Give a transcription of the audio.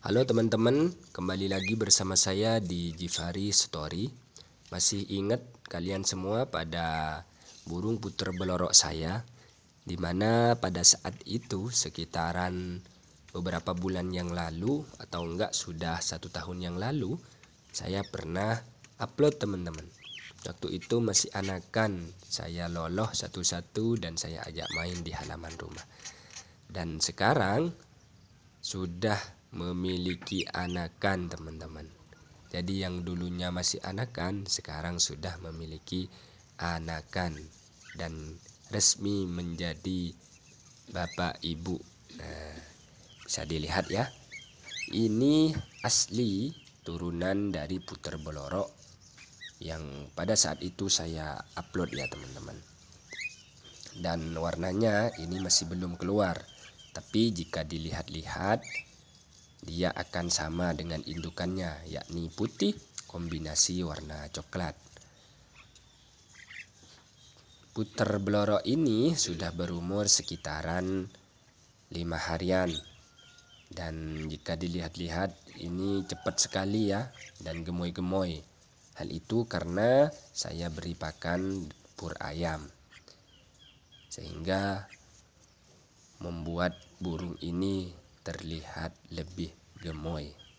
Halo teman-teman, kembali lagi bersama saya di Jifari Story. Masih ingat kalian semua pada burung puter belorok saya, di mana pada saat itu sekitaran beberapa bulan yang lalu atau enggak sudah satu tahun yang lalu saya pernah upload teman-teman. Waktu itu masih anakan, saya loloh satu-satu dan saya ajak main di halaman rumah. Dan sekarang sudah memiliki anakan teman-teman jadi yang dulunya masih anakan sekarang sudah memiliki anakan dan resmi menjadi bapak ibu nah, bisa dilihat ya ini asli turunan dari puter belorok yang pada saat itu saya upload ya teman-teman dan warnanya ini masih belum keluar tapi jika dilihat-lihat dia akan sama dengan indukannya, yakni putih kombinasi warna coklat. Puter Bloro ini sudah berumur sekitaran lima harian dan jika dilihat-lihat ini cepat sekali ya dan gemoy-gemoy. Hal itu karena saya beri pakan pur ayam sehingga membuat burung ini terlihat lebih gemoy.